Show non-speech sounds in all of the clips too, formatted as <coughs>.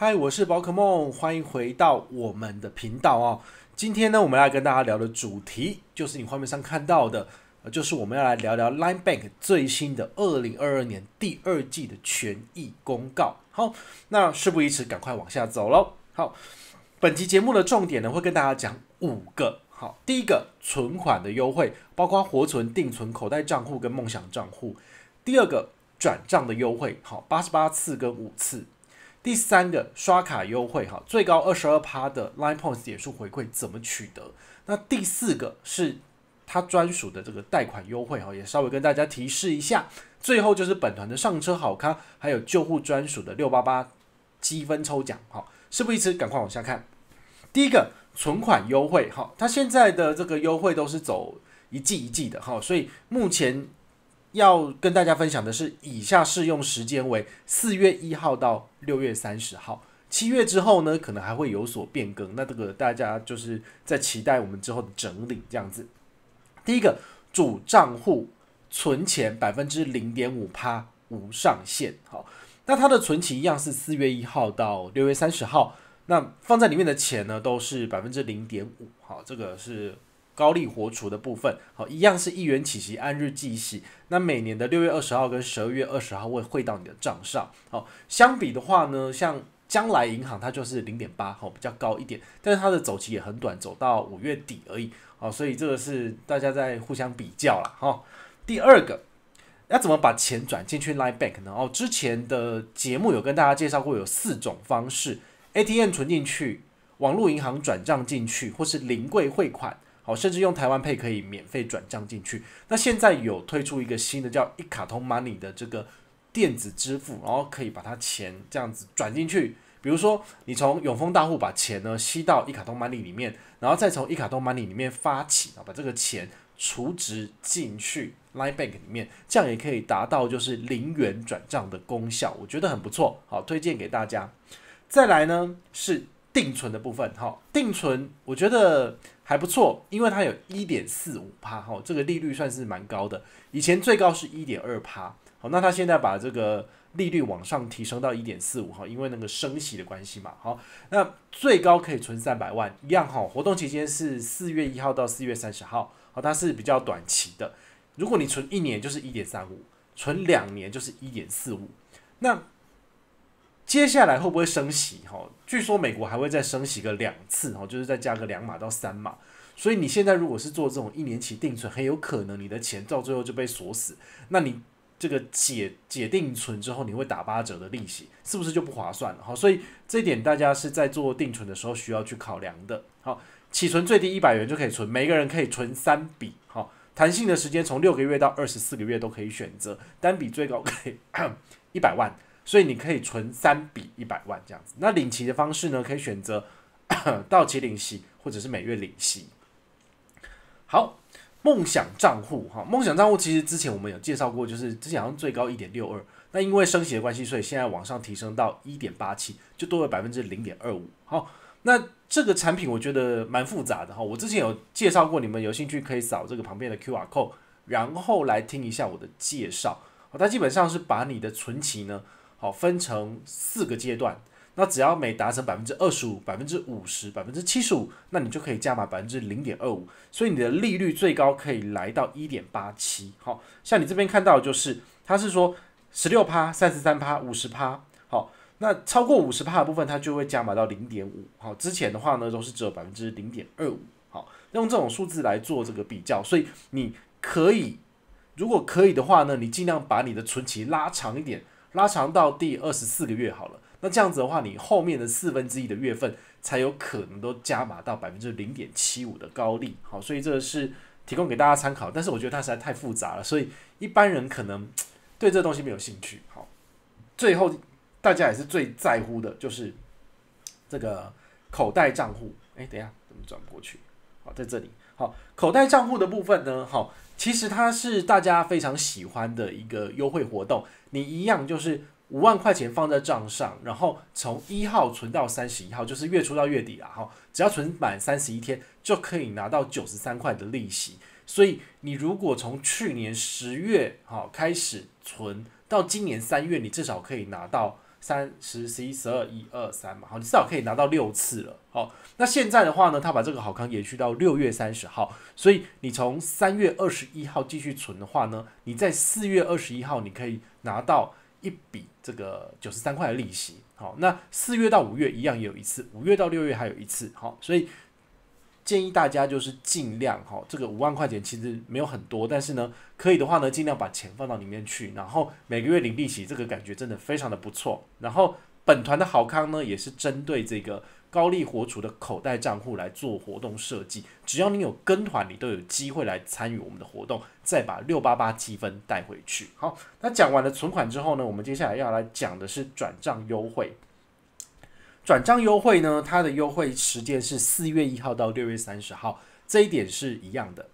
嗨，我是宝可梦，欢迎回到我们的频道哦。今天呢，我们要跟大家聊的主题就是你画面上看到的，就是我们要来聊聊 Line Bank 最新的二零二二年第二季的权益公告。好，那事不宜迟，赶快往下走喽。好，本期节目的重点呢，会跟大家讲五个。好，第一个存款的优惠，包括活存、定存、口袋账户跟梦想账户。第二个转账的优惠，好，八十八次跟五次。第三个刷卡优惠哈，最高二十二趴的 Line Points 点数回馈怎么取得？那第四个是它专属的这个贷款优惠哈，也稍微跟大家提示一下。最后就是本团的上车好康，还有救护专属的六八八积分抽奖。哈，事不宜迟，赶快往下看。第一个存款优惠哈，它现在的这个优惠都是走一季一季的哈，所以目前。要跟大家分享的是，以下试用时间为四月一号到六月三十号，七月之后呢，可能还会有所变更。那这个大家就是在期待我们之后的整理这样子。第一个主账户存钱百分之零点五趴无上限，好，那它的存期一样是四月一号到六月三十号，那放在里面的钱呢都是百分之零点五，好，这个是。高利活储的部分，好，一样是一元起息，按日计息。那每年的六月二十号跟十二月二十号会汇到你的账上。好，相比的话呢，像将来银行它就是零点八，好，比较高一点，但是它的走期也很短，走到五月底而已。好，所以这个是大家在互相比较了哈。第二个，要怎么把钱转进去 Line Bank 呢？哦，之前的节目有跟大家介绍过，有四种方式：ATM 存进去，网络银行转账进去，或是零柜汇款。哦，甚至用台湾配可以免费转账进去。那现在有推出一个新的叫一卡通 Money 的这个电子支付，然后可以把它钱这样子转进去。比如说你从永丰大户把钱呢吸到一卡通 Money 里面，然后再从一卡通 Money 里面发起，然后把这个钱储值进去 Line Bank 里面，这样也可以达到就是零元转账的功效。我觉得很不错，好推荐给大家。再来呢是。定存的部分，哈，定存我觉得还不错，因为它有一点四五趴，哈，这个利率算是蛮高的，以前最高是一点二趴，好，那它现在把这个利率往上提升到一点四五，哈，因为那个升息的关系嘛，好，那最高可以存三百万，一样哈，活动期间是四月一号到四月三十号，好，它是比较短期的，如果你存一年就是一点三五，存两年就是一点四五，那。接下来会不会升息？哈，据说美国还会再升息个两次，哈，就是再加个两码到三码。所以你现在如果是做这种一年期定存，很有可能你的钱到最后就被锁死。那你这个解解定存之后，你会打八折的利息，是不是就不划算了？哈，所以这点大家是在做定存的时候需要去考量的。好，起存最低一百元就可以存，每个人可以存三笔，好，弹性的时间从六个月到二十四个月都可以选择，单笔最高可以 <coughs> 一百万。所以你可以存三笔一百万这样子，那领齐的方式呢，可以选择到 <coughs> 期领息或者是每月领息。好，梦想账户哈，梦想账户其实之前我们有介绍过，就是之前最高一点六二，那因为升息的关系，所以现在往上提升到一点八七，就多了百分之零点二五。好，那这个产品我觉得蛮复杂的哈，我之前有介绍过，你们有兴趣可以扫这个旁边的 Q R code，然后来听一下我的介绍。它基本上是把你的存期呢。好，分成四个阶段，那只要每达成百分之二十五、百分之五十、百分之七十五，那你就可以加码百分之零点二五，所以你的利率最高可以来到一点八七。好，像你这边看到就是，它是说十六趴、三十三趴、五十趴。好，那超过五十趴的部分，它就会加码到零点五。好，之前的话呢，都是只有百分之零点二五。好，用这种数字来做这个比较，所以你可以，如果可以的话呢，你尽量把你的存期拉长一点。拉长到第二十四个月好了，那这样子的话，你后面的四分之一的月份才有可能都加码到百分之零点七五的高利。好，所以这是提供给大家参考，但是我觉得它实在太复杂了，所以一般人可能 <tsk> 对这东西没有兴趣。好，最后大家也是最在乎的就是这个口袋账户。哎，等一下，怎么转不过去？好，在这里。好，口袋账户的部分呢？好，其实它是大家非常喜欢的一个优惠活动。你一样就是五万块钱放在账上，然后从一号存到三十一号，就是月初到月底啊。哈，只要存满三十一天，就可以拿到九十三块的利息。所以你如果从去年十月好开始存到今年三月，你至少可以拿到。三十、十一、十二、一二三嘛，好，你至少可以拿到六次了。好，那现在的话呢，他把这个好康延续到六月三十号，所以你从三月二十一号继续存的话呢，你在四月二十一号你可以拿到一笔这个九十三块的利息。好，那四月到五月一样也有一次，五月到六月还有一次。好，所以。建议大家就是尽量哈，这个五万块钱其实没有很多，但是呢，可以的话呢，尽量把钱放到里面去，然后每个月领利息，这个感觉真的非常的不错。然后本团的好康呢，也是针对这个高利活储的口袋账户来做活动设计，只要你有跟团，你都有机会来参与我们的活动，再把六八八积分带回去。好，那讲完了存款之后呢，我们接下来要来讲的是转账优惠。转账优惠呢，它的优惠时间是四月一号到六月三十号，这一点是一样的。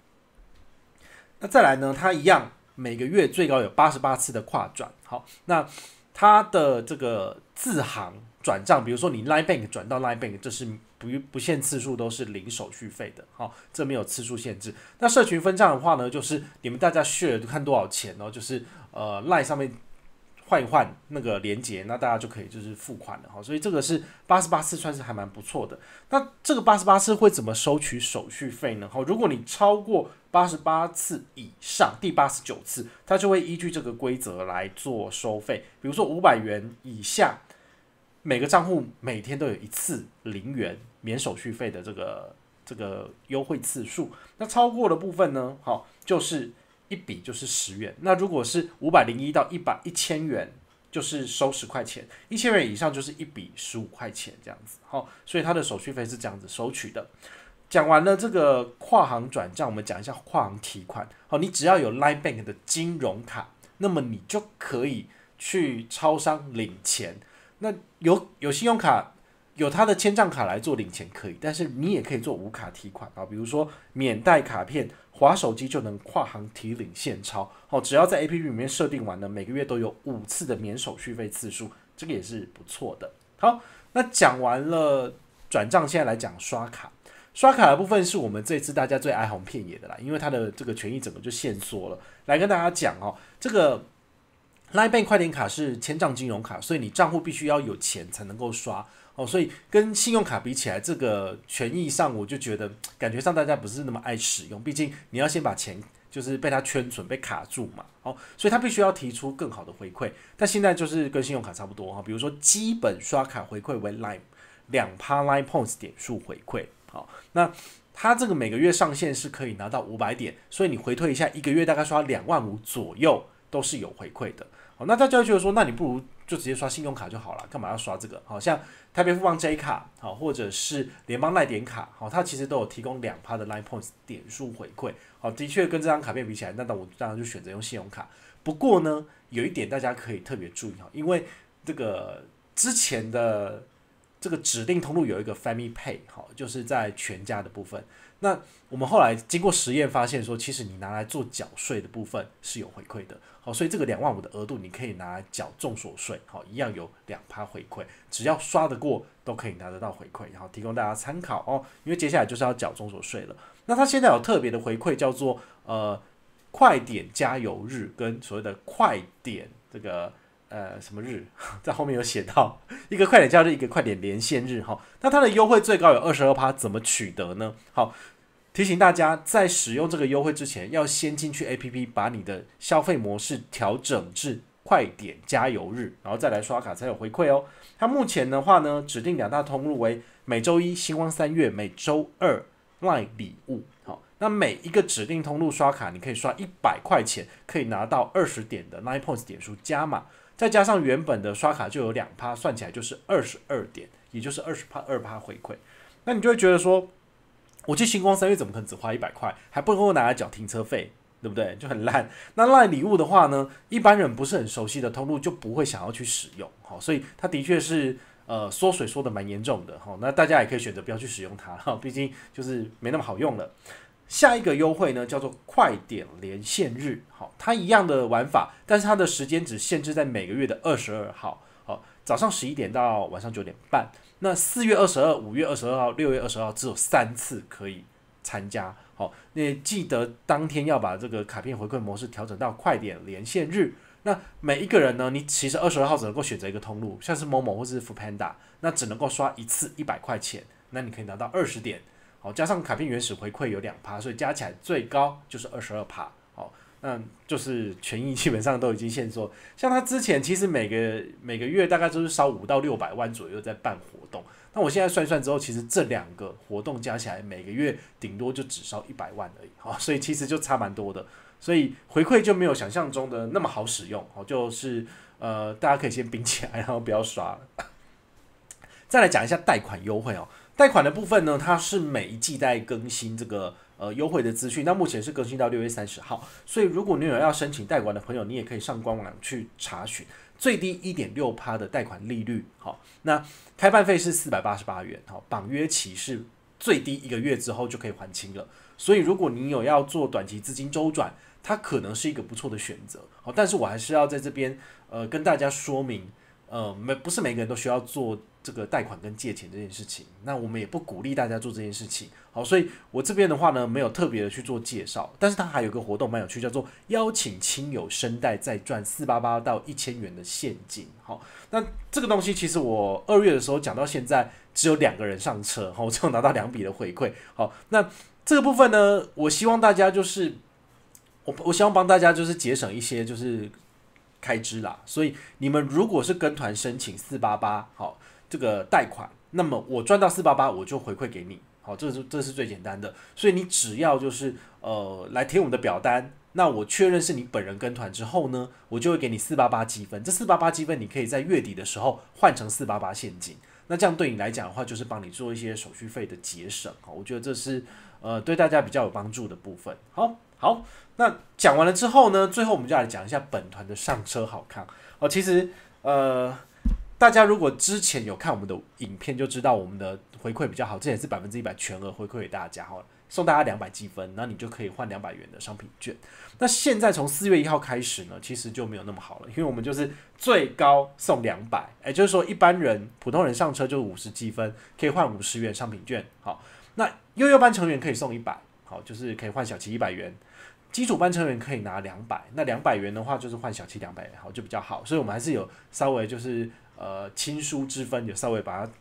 那再来呢，它一样每个月最高有八十八次的跨转。好，那它的这个自行转账，比如说你 Line Bank 转到 Line Bank，这是不不限次数，都是零手续费的。好，这没有次数限制。那社群分账的话呢，就是你们大家 share 看多少钱哦，就是呃 Line 上面。换一换那个连接，那大家就可以就是付款了哈。所以这个是八十八次，算是还蛮不错的。那这个八十八次会怎么收取手续费呢？哈，如果你超过八十八次以上，第八十九次，它就会依据这个规则来做收费。比如说五百元以下，每个账户每天都有一次零元免手续费的这个这个优惠次数。那超过的部分呢？好，就是。一笔就是十元，那如果是五百零一到一百一千元，就是收十块钱；一千元以上就是一笔十五块钱这样子。好，所以它的手续费是这样子收取的。讲完了这个跨行转账，我们讲一下跨行提款。好，你只要有 Line Bank 的金融卡，那么你就可以去超商领钱。那有有信用卡。有他的千账卡来做领钱可以，但是你也可以做无卡提款啊，比如说免带卡片，划手机就能跨行提领现钞。好，只要在 APP 里面设定完呢，每个月都有五次的免手续费次数，这个也是不错的。好，那讲完了转账，现在来讲刷卡。刷卡的部分是我们这次大家最哀鸿遍野的啦，因为它的这个权益整个就限缩了。来跟大家讲哦，这个 Line Bank 快点卡是千账金融卡，所以你账户必须要有钱才能够刷。哦，所以跟信用卡比起来，这个权益上我就觉得 <tsk> 感觉上大家不是那么爱使用，毕竟你要先把钱就是被它圈存被卡住嘛。哦，所以它必须要提出更好的回馈，但现在就是跟信用卡差不多哈，比如说基本刷卡回馈为 line 两趴 line points 点数回馈。好，那它这个每个月上限是可以拿到五百点，所以你回退一下，一个月大概刷两万五左右都是有回馈的。好，那大家觉得说，那你不如。就直接刷信用卡就好了，干嘛要刷这个？好像台北富邦 J 卡好，或者是联邦赖点卡好，它其实都有提供两趴的 Line Points 点数回馈。好，的确跟这张卡片比起来，那当我当然就选择用信用卡。不过呢，有一点大家可以特别注意哈，因为这个之前的这个指定通路有一个 Family Pay 好，就是在全家的部分。那我们后来经过实验发现，说其实你拿来做缴税的部分是有回馈的，好，所以这个两万五的额度你可以拿来缴重所税，好，一样有两趴回馈，只要刷得过都可以拿得到回馈，然后提供大家参考哦，因为接下来就是要缴重所税了。那它现在有特别的回馈，叫做呃快点加油日跟所谓的快点这个呃什么日，<laughs> 在后面有写到一个快点加油日，一个快点连线日哈，那它的优惠最高有二十二趴，怎么取得呢？好。提醒大家，在使用这个优惠之前，要先进去 APP 把你的消费模式调整至快点加油日，然后再来刷卡才有回馈哦。它目前的话呢，指定两大通路为每周一星光三月，每周二 LINE 礼物。好，那每一个指定通路刷卡，你可以刷一百块钱，可以拿到二十点的 LINE Points 点数加码，再加上原本的刷卡就有两趴，算起来就是二十二点，也就是二十趴二趴回馈。那你就会觉得说。我去星光三月怎么可能只花一百块，还不够我拿来缴停车费，对不对？就很烂。那烂礼物的话呢，一般人不是很熟悉的通路就不会想要去使用，好，所以它的确是呃缩水缩的蛮严重的哈。那大家也可以选择不要去使用它，毕竟就是没那么好用了。下一个优惠呢叫做快点连线日，好，它一样的玩法，但是它的时间只限制在每个月的二十二号，好，早上十一点到晚上九点半。那四月二十二、五月二十二号、六月二十二号只有三次可以参加，好，你记得当天要把这个卡片回馈模式调整到快点连线日。那每一个人呢，你其实二十二号只能够选择一个通路，像是某某或者是 n d 达，那只能够刷一次一百块钱，那你可以拿到二十点，好，加上卡片原始回馈有两趴，所以加起来最高就是二十二趴，好。嗯，就是权益基本上都已经限缩，像他之前其实每个每个月大概都是烧五到六百万左右在办活动，那我现在算算之后，其实这两个活动加起来每个月顶多就只烧一百万而已，好，所以其实就差蛮多的，所以回馈就没有想象中的那么好使用，好，就是呃，大家可以先冰起来，然后不要刷。<laughs> 再来讲一下贷款优惠哦，贷款的部分呢，它是每一季在更新这个。呃，优惠的资讯，那目前是更新到六月三十号，所以如果你有要申请贷款的朋友，你也可以上官网去查询最低一点六趴的贷款利率。好，那开办费是四百八十八元，好，绑约期是最低一个月之后就可以还清了。所以如果你有要做短期资金周转，它可能是一个不错的选择。好，但是我还是要在这边呃跟大家说明。呃，没不是每个人都需要做这个贷款跟借钱这件事情，那我们也不鼓励大家做这件事情。好，所以我这边的话呢，没有特别的去做介绍，但是它还有个活动蛮有趣，叫做邀请亲友声贷再赚四八八到一千元的现金。好，那这个东西其实我二月的时候讲到现在，只有两个人上车，好，我只有拿到两笔的回馈。好，那这个部分呢，我希望大家就是我我希望帮大家就是节省一些就是。开支啦，所以你们如果是跟团申请四八八，好这个贷款，那么我赚到四八八，我就回馈给你，好，这是这是最简单的，所以你只要就是呃来填我们的表单，那我确认是你本人跟团之后呢，我就会给你四八八积分，这四八八积分你可以在月底的时候换成四八八现金。那这样对你来讲的话，就是帮你做一些手续费的节省哈。我觉得这是呃对大家比较有帮助的部分。好，好，那讲完了之后呢，最后我们就来讲一下本团的上车好看哦。其实呃，大家如果之前有看我们的影片，就知道我们的回馈比较好，这也是百分之一百全额回馈给大家好了。送大家两百积分，那你就可以换两百元的商品券。那现在从四月一号开始呢，其实就没有那么好了，因为我们就是最高送两百，也就是说一般人普通人上车就五十积分，可以换五十元商品券。好，那优悠班成员可以送一百，好，就是可以换小七一百元。基础班成员可以拿两百，那两百元的话就是换小七两百元，好就比较好。所以，我们还是有稍微就是呃亲疏之分，有稍微把它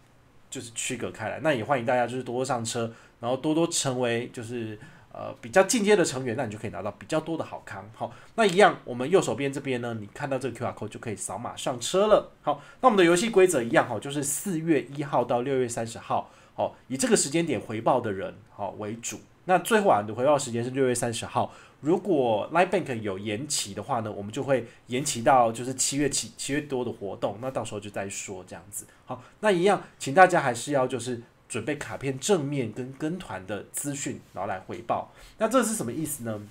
就是区隔开来。那也欢迎大家就是多多上车。然后多多成为就是呃比较进阶的成员，那你就可以拿到比较多的好康。好，那一样，我们右手边这边呢，你看到这个 QR code 就可以扫码上车了。好，那我们的游戏规则一样，哈，就是四月一号到六月三十号，好，以这个时间点回报的人，好为主。那最后啊，的回报时间是六月三十号。如果 Light Bank 有延期的话呢，我们就会延期到就是七月七七月多的活动，那到时候就再说这样子。好，那一样，请大家还是要就是。准备卡片正面跟跟团的资讯，然后来回报。那这是什么意思呢？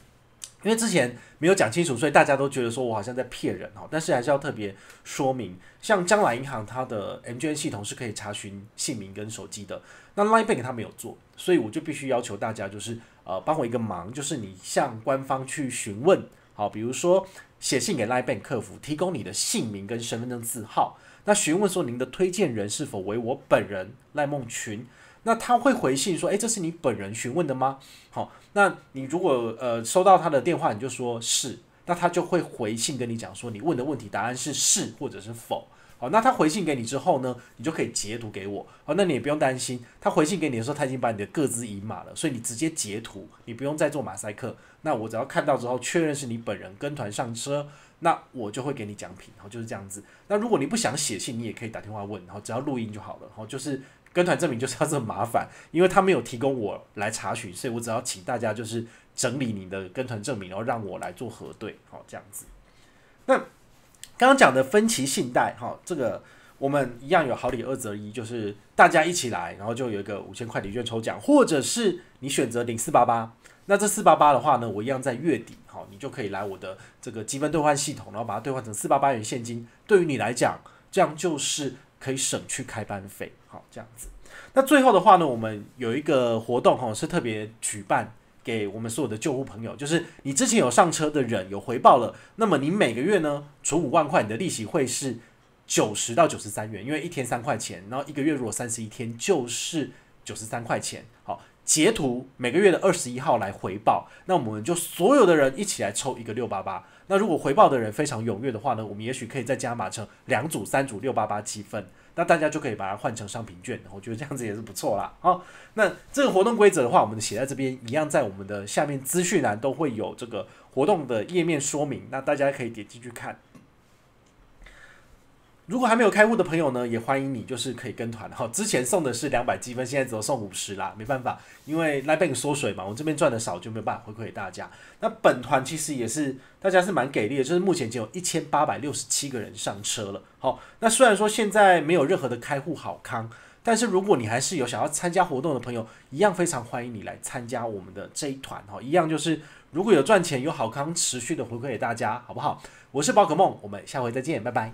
因为之前没有讲清楚，所以大家都觉得说我好像在骗人哈。但是还是要特别说明，像将来银行它的 MGN 系统是可以查询姓名跟手机的。那 Line Bank 它没有做，所以我就必须要求大家就是呃帮我一个忙，就是你向官方去询问好，比如说写信给 Line Bank 客服，提供你的姓名跟身份证字号。那询问说您的推荐人是否为我本人赖梦群？那他会回信说，诶，这是你本人询问的吗？好，那你如果呃收到他的电话，你就说是，那他就会回信跟你讲说，你问的问题答案是是或者是否。好，那他回信给你之后呢，你就可以截图给我。好，那你也不用担心，他回信给你的时候，他已经把你的个资已码了，所以你直接截图，你不用再做马赛克。那我只要看到之后，确认是你本人跟团上车，那我就会给你奖品。然后就是这样子。那如果你不想写信，你也可以打电话问。然后只要录音就好了。然后就是跟团证明就是要这么麻烦，因为他没有提供我来查询，所以我只要请大家就是整理你的跟团证明，然后让我来做核对。好，这样子。那。刚刚讲的分期信贷，哈，这个我们一样有好礼二择一，就是大家一起来，然后就有一个五千块礼券抽奖，或者是你选择领四八八，那这四八八的话呢，我一样在月底，哈，你就可以来我的这个积分兑换系统，然后把它兑换成四八八元现金，对于你来讲，这样就是可以省去开班费，好，这样子。那最后的话呢，我们有一个活动，哈，是特别举办。给我们所有的救护朋友，就是你之前有上车的人有回报了，那么你每个月呢存五万块，你的利息会是九十到九十三元，因为一天三块钱，然后一个月如果三十一天就是九十三块钱，好。截图每个月的二十一号来回报，那我们就所有的人一起来抽一个六八八。那如果回报的人非常踊跃的话呢，我们也许可以再加码成两组、三组六八八积分。那大家就可以把它换成商品券，我觉得这样子也是不错啦。好，那这个活动规则的话，我们写在这边，一样在我们的下面资讯栏都会有这个活动的页面说明，那大家可以点进去看。如果还没有开户的朋友呢，也欢迎你，就是可以跟团哈。之前送的是两百积分，现在只有送五十啦，没办法，因为 Live Bank 缩水嘛，我这边赚的少就没有办法回馈给大家。那本团其实也是大家是蛮给力的，就是目前只有一千八百六十七个人上车了。好，那虽然说现在没有任何的开户好康，但是如果你还是有想要参加活动的朋友，一样非常欢迎你来参加我们的这一团哈。一样就是如果有赚钱有好康，持续的回馈给大家，好不好？我是宝可梦，我们下回再见，拜拜。